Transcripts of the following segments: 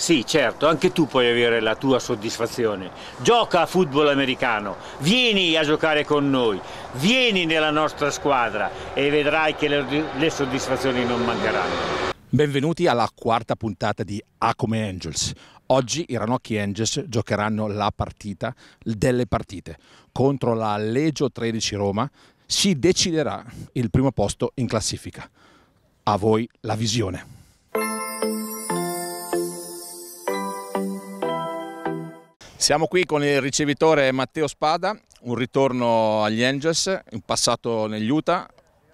Sì, certo, anche tu puoi avere la tua soddisfazione. Gioca a football americano, vieni a giocare con noi, vieni nella nostra squadra e vedrai che le, le soddisfazioni non mancheranno. Benvenuti alla quarta puntata di A come Angels. Oggi i Ranocchi Angels giocheranno la partita delle partite contro la Legio 13 Roma. Si deciderà il primo posto in classifica. A voi la visione. Siamo qui con il ricevitore Matteo Spada, un ritorno agli Angels, un passato negli Utah,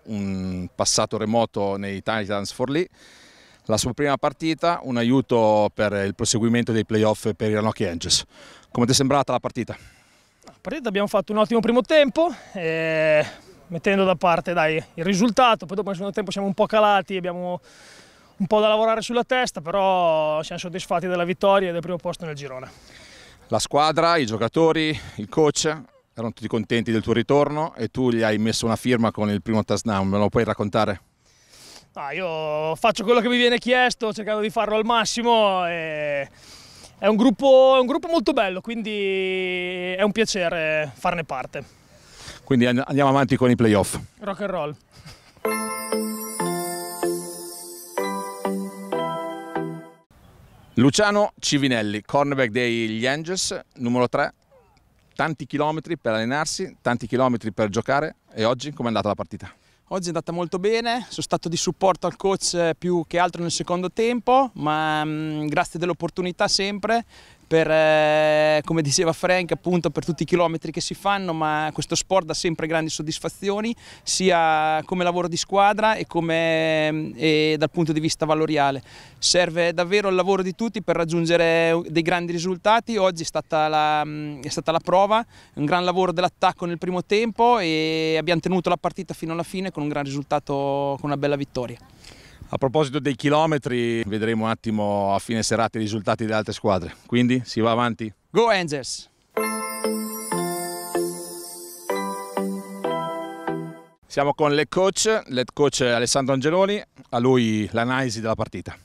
un passato remoto nei Titans for Lee. La sua prima partita, un aiuto per il proseguimento dei playoff per i Ranocchi Angels. Come ti è sembrata la partita? La partita abbiamo fatto un ottimo primo tempo, eh, mettendo da parte dai, il risultato, poi dopo nel secondo tempo siamo un po' calati, abbiamo un po' da lavorare sulla testa, però siamo soddisfatti della vittoria e del primo posto nel girone. La squadra, i giocatori, il coach erano tutti contenti del tuo ritorno e tu gli hai messo una firma con il primo touchdown, me lo puoi raccontare? Ah, io faccio quello che mi viene chiesto, cercando di farlo al massimo. E... È un, gruppo, è un gruppo molto bello, quindi è un piacere farne parte. Quindi andiamo avanti con i playoff. Rock and roll. Luciano Civinelli, cornerback degli Angels, numero 3, tanti chilometri per allenarsi, tanti chilometri per giocare e oggi com'è andata la partita? Oggi è andata molto bene, sono stato di supporto al coach più che altro nel secondo tempo, ma mh, mm, grazie dell'opportunità sempre per, eh, come diceva Frank, appunto per tutti i chilometri che si fanno, ma questo sport dà sempre grandi soddisfazioni, sia come lavoro di squadra e, come, e dal punto di vista valoriale. Serve davvero il lavoro di tutti per raggiungere dei grandi risultati, oggi è stata la, è stata la prova, un gran lavoro dell'attacco nel primo tempo e abbiamo tenuto la partita fino alla fine con un gran risultato, con una bella vittoria. A proposito dei chilometri, vedremo un attimo a fine serata i risultati delle altre squadre. Quindi si va avanti. Go Angels! Siamo con l'head coach, l'head coach Alessandro Angeloni, a lui l'analisi della partita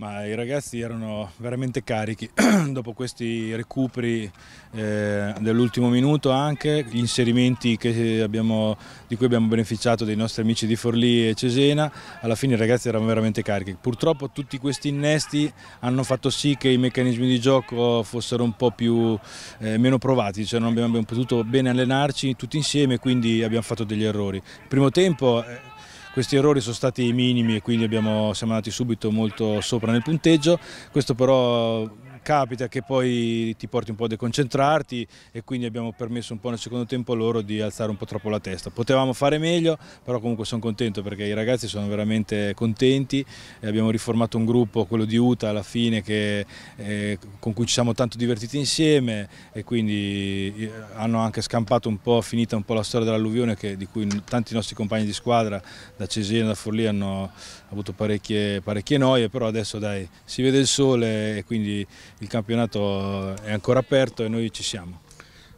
ma i ragazzi erano veramente carichi dopo questi recuperi eh, dell'ultimo minuto anche, gli inserimenti abbiamo, di cui abbiamo beneficiato dei nostri amici di Forlì e Cesena, alla fine i ragazzi erano veramente carichi. Purtroppo tutti questi innesti hanno fatto sì che i meccanismi di gioco fossero un po' più, eh, meno provati, cioè non abbiamo, abbiamo, potuto bene allenarci tutti insieme, quindi abbiamo fatto degli errori. Il primo tempo... Eh, questi errori sono stati minimi e quindi abbiamo, siamo andati subito molto sopra nel punteggio, questo però Capita che poi ti porti un po' a deconcentrarti e quindi abbiamo permesso un po' nel secondo tempo loro di alzare un po' troppo la testa. Potevamo fare meglio, però comunque sono contento perché i ragazzi sono veramente contenti. Abbiamo riformato un gruppo, quello di Uta, alla fine che, eh, con cui ci siamo tanto divertiti insieme e quindi eh, hanno anche scampato un po', finita un po' la storia dell'alluvione di cui tanti nostri compagni di squadra da Cesena, da Forlì hanno avuto parecchie, parecchie noie, però adesso dai, si vede il sole e quindi il campionato è ancora aperto e noi ci siamo.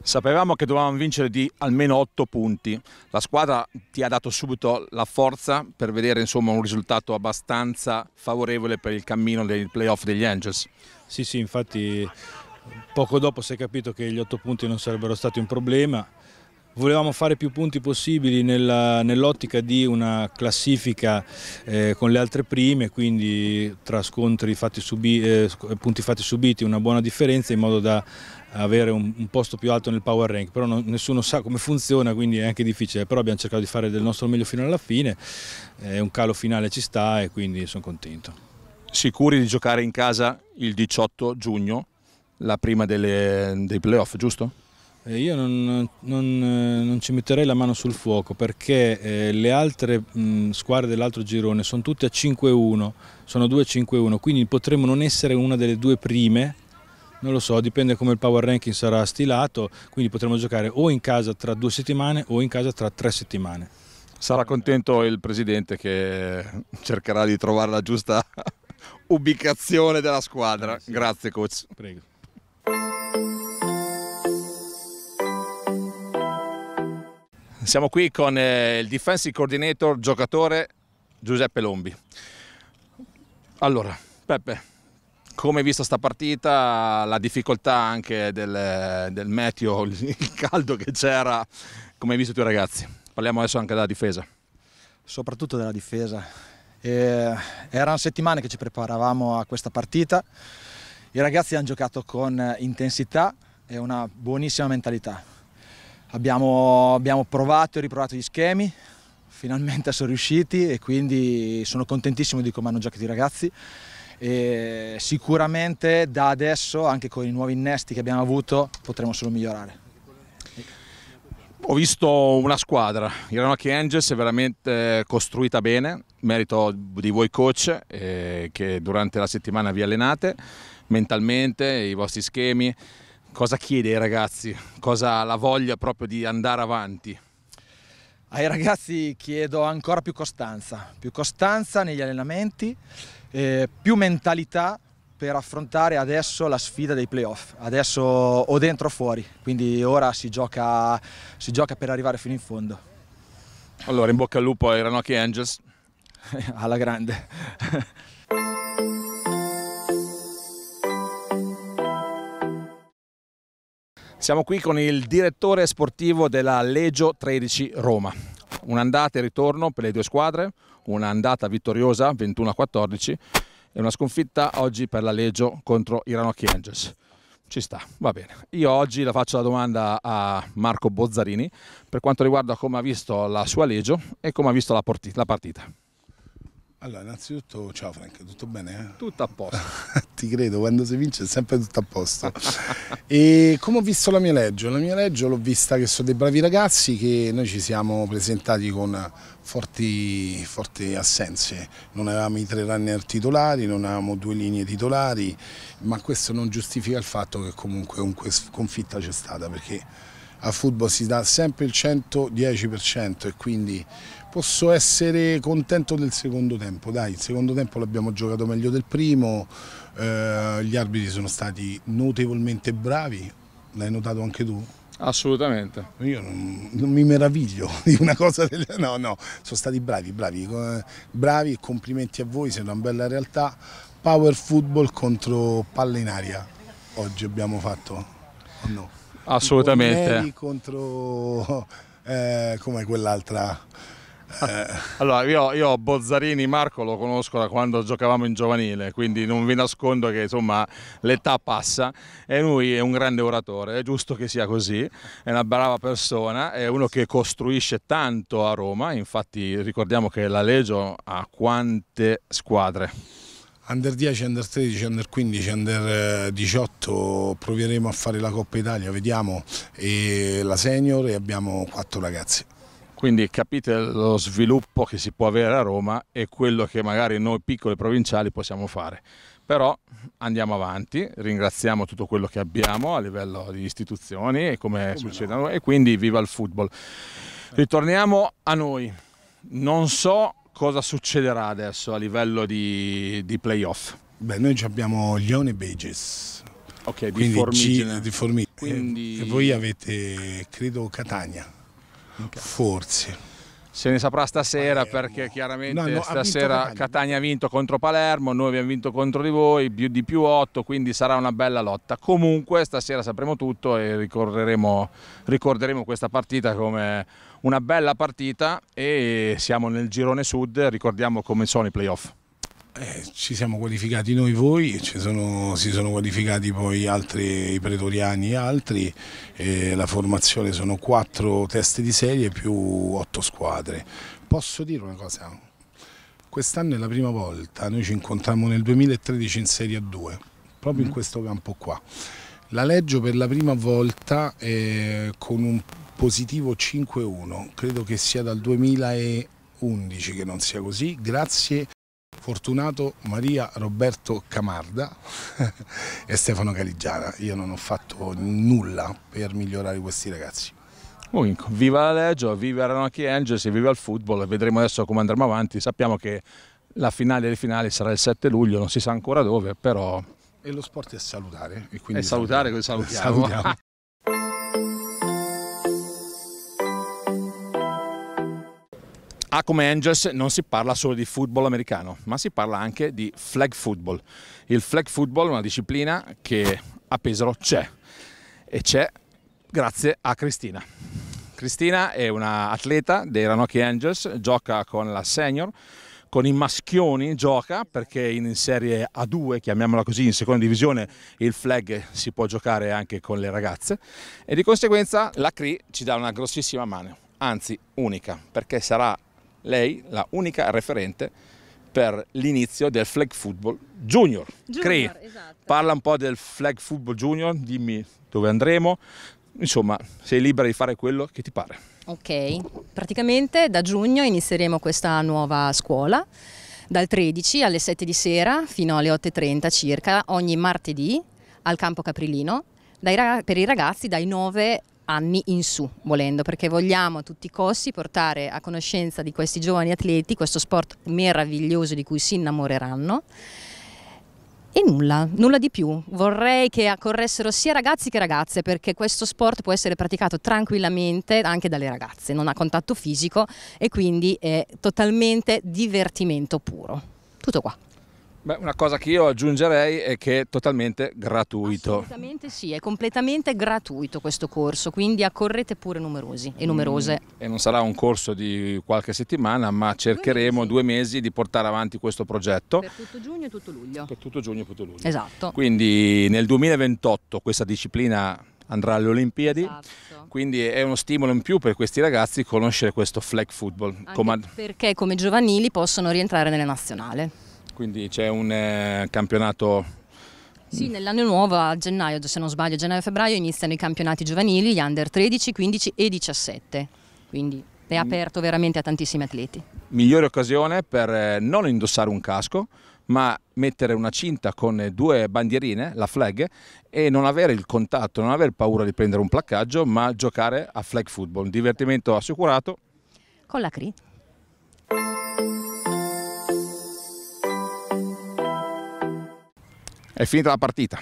Sapevamo che dovevamo vincere di almeno 8 punti, la squadra ti ha dato subito la forza per vedere insomma, un risultato abbastanza favorevole per il cammino dei playoff degli Angels. Sì, sì, infatti poco dopo si è capito che gli 8 punti non sarebbero stati un problema, Volevamo fare più punti possibili nell'ottica nell di una classifica eh, con le altre prime, quindi tra scontri fatti subi, eh, punti fatti subiti una buona differenza in modo da avere un, un posto più alto nel power rank, però non, nessuno sa come funziona quindi è anche difficile, però abbiamo cercato di fare del nostro meglio fino alla fine, eh, un calo finale ci sta e quindi sono contento. Sicuri di giocare in casa il 18 giugno, la prima delle, dei playoff, giusto? Eh, io non, non, eh, non, ci metterei la mano sul fuoco perché eh, le altre squadre dell'altro girone sono tutte a 5-1, sono 2-5-1, quindi potremmo non essere una delle due prime, non lo so, dipende come il power ranking sarà stilato, quindi potremmo giocare o in casa tra due settimane o in casa tra tre settimane. Sarà contento il presidente che cercherà di trovare la giusta ubicazione della squadra. Grazie coach. Prego. Siamo qui con eh, il defensive coordinator giocatore Giuseppe Lombi. Allora, Peppe, come hai visto sta partita, la difficoltà anche del, del meteo, il caldo che c'era, come hai visto i tuoi ragazzi? Parliamo adesso anche della difesa. Soprattutto della difesa. E, erano settimane che ci preparavamo a questa partita, i ragazzi hanno giocato con intensità e una buonissima mentalità Abbiamo, abbiamo provato e riprovato gli schemi, finalmente sono riusciti e quindi sono contentissimo di come hanno giocato i ragazzi. E sicuramente da adesso, anche con i nuovi innesti che abbiamo avuto, potremo solo migliorare. Ho visto una squadra, il Ranocchi Angels è veramente costruita bene, merito di voi coach eh, che durante la settimana vi allenate mentalmente, i vostri schemi, cosa chiede ai ragazzi, cosa la voglia proprio di andare avanti? Ai ragazzi chiedo ancora più costanza, più costanza negli allenamenti, eh, più mentalità per affrontare adesso la sfida dei playoff, adesso o dentro o fuori, quindi ora si gioca, si gioca per arrivare fino in fondo. Allora in bocca al lupo ai Ranocchi Angels. Alla grande. Siamo qui con il direttore sportivo della Legio 13 Roma. Un'andata e ritorno per le due squadre, un'andata vittoriosa 21-14 e una sconfitta oggi per la Legio contro i Ranocchi Angels. Ci sta, va bene. Io oggi la faccio la domanda a Marco Bozzarini per quanto riguarda come ha visto la sua Legio e come ha visto la, partita. Allora, innanzitutto, ciao Frank, tutto bene? Eh? Tutto a posto. ti credo, quando si vince è sempre tutto a posto. e come ho visto la mia legge? La mia legge l'ho vista che sono dei bravi ragazzi che noi ci siamo presentati con forti, forti assenze. Non avevamo i tre runner titolari, non avevamo due linee titolari, ma questo non giustifica il fatto che comunque un sconfitta c'è stata perché al football si dà sempre il 110% e quindi posso essere contento del secondo tempo, dai, il secondo tempo l'abbiamo giocato meglio del primo, eh, gli arbitri sono stati notevolmente bravi, l'hai notato anche tu? Assolutamente. Io non, non, mi meraviglio di una cosa del No, no, sono stati bravi, bravi, eh, bravi e complimenti a voi, siete una bella realtà. Power football contro palle in aria. Oggi abbiamo fatto o no? Assolutamente. Neri contro eh, come quell'altra. Eh. Allora, io, io, Bozzarini Marco lo conosco da quando giocavamo in giovanile, quindi non vi nascondo che insomma l'età passa e lui è un grande oratore, è giusto che sia così, è una brava persona, è uno che costruisce tanto a Roma, infatti ricordiamo che la Legio ha quante squadre? Under 10, Under 13, Under 15, Under 18 eh, proveremo a fare la Coppa Italia, vediamo e la senior e abbiamo quattro ragazzi. Quindi capite lo sviluppo che si può avere a Roma e quello che magari noi piccoli provinciali possiamo fare. Però andiamo avanti, ringraziamo tutto quello che abbiamo a livello di istituzioni e come, come succede no. a noi e quindi viva il football. Ritorniamo a noi. Non so cosa succederà adesso a livello di, di playoff? Beh, noi abbiamo Lione Beges. Ok, di Formigine. Di Formigine. Quindi... E voi avete, credo, Catania. Okay. Forse. Se ne saprà stasera Palermo. perché chiaramente no, no, stasera Catania. ha vinto contro Palermo, noi abbiamo vinto contro di voi, di più 8, quindi sarà una bella lotta. Comunque stasera sapremo tutto e ricorderemo, ricorderemo questa partita come una bella partita e siamo nel girone sud, ricordiamo come sono i playoff. Eh, ci siamo qualificati noi voi, sono, si sono qualificati poi altri, i pretoriani e altri, eh, la formazione sono quattro teste di serie più otto squadre. Posso dire una cosa? Quest'anno è la prima volta, noi ci incontrammo nel 2013 in Serie A2, proprio mm in questo campo qua. La Leggio per la prima volta eh, con un positivo 5-1, credo che sia dal 2011 che non sia così, grazie Fortunato, Maria, Roberto Camarda e Stefano Caligiana. Io non ho fatto nulla per migliorare questi ragazzi. Comunque, viva la Leggio, viva Ranocchi Angels e viva il football. Vedremo adesso come andremo avanti. Sappiamo che la finale delle finale sarà il 7 luglio, non si sa ancora dove, però... E lo sport è salutare. E, quindi e salutare, salutiamo. salutiamo. A come Angels non si parla solo di football americano, ma si parla anche di flag football. Il flag football è una disciplina che a Pesaro c'è e c'è grazie a Cristina. Cristina è atleta dei Ranocchi Angels, gioca con la senior, con i maschioni gioca perché in serie A2, chiamiamola così, in seconda divisione il flag si può giocare anche con le ragazze e di conseguenza la CRI ci dà una grossissima mano, anzi unica, perché sarà lei la unica referente per l'inizio del flag football junior. junior Crei, esatto. parla un po' del flag football junior, dimmi dove andremo, insomma sei libera di fare quello che ti pare. Ok, praticamente da giugno inizieremo questa nuova scuola dal 13 alle 7 di sera fino alle 8.30 circa ogni martedì al campo Caprilino dai, per i ragazzi dai 9 anni in su, volendo, perché vogliamo a tutti i costi portare a conoscenza di questi giovani atleti questo sport meraviglioso di cui si innamoreranno. E nulla, nulla di più. Vorrei che accorressero sia ragazzi che ragazze, perché questo sport può essere praticato tranquillamente anche dalle ragazze, non ha contatto fisico e quindi è totalmente divertimento puro. Tutto qua. Beh, una cosa che io aggiungerei è che è totalmente gratuito. Assolutamente sì, è completamente gratuito questo corso, quindi accorrete pure numerosi e numerose. Mm, e non sarà un corso di qualche settimana, ma cercheremo due mesi. due mesi, di portare avanti questo progetto. Per tutto giugno e tutto luglio. Per tutto giugno e tutto luglio. Esatto. Quindi nel 2028 questa disciplina andrà alle Olimpiadi. Esatto. Quindi è uno stimolo in più per questi ragazzi conoscere questo flag football. Come... Perché come giovanili possono rientrare nella nazionale. Quindi c'è un eh, campionato sì, nell'anno nuovo a gennaio, se non sbaglio, gennaio-febbraio iniziano i campionati giovanili, gli under 13, 15 e 17. Quindi è mm. aperto veramente a tantissimi atleti. Migliore occasione per eh, non indossare un casco, ma mettere una cinta con eh, due bandierine, la flag, e non avere il contatto, non avere paura di prendere un placcaggio, ma giocare a flag football. divertimento assicurato. Con la CRI. È finita la partita,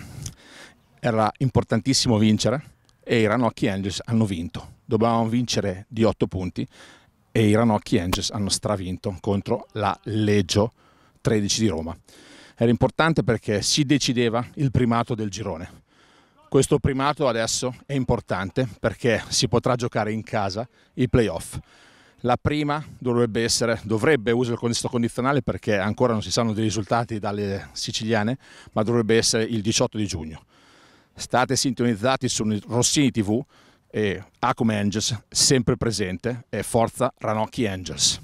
era importantissimo vincere e i Ranocchi Angels hanno vinto. Dovevamo vincere di 8 punti e i Ranocchi Angels hanno stravinto contro la Leggio 13 di Roma. Era importante perché si decideva il primato del girone. Questo primato adesso è importante perché si potrà giocare in casa i playoff. La prima dovrebbe essere, dovrebbe, uso il contesto condizionale perché ancora non si sanno dei risultati dalle siciliane, ma dovrebbe essere il 18 di giugno. State sintonizzati su Rossini TV e A Angels, sempre presente, e forza Ranocchi Angels.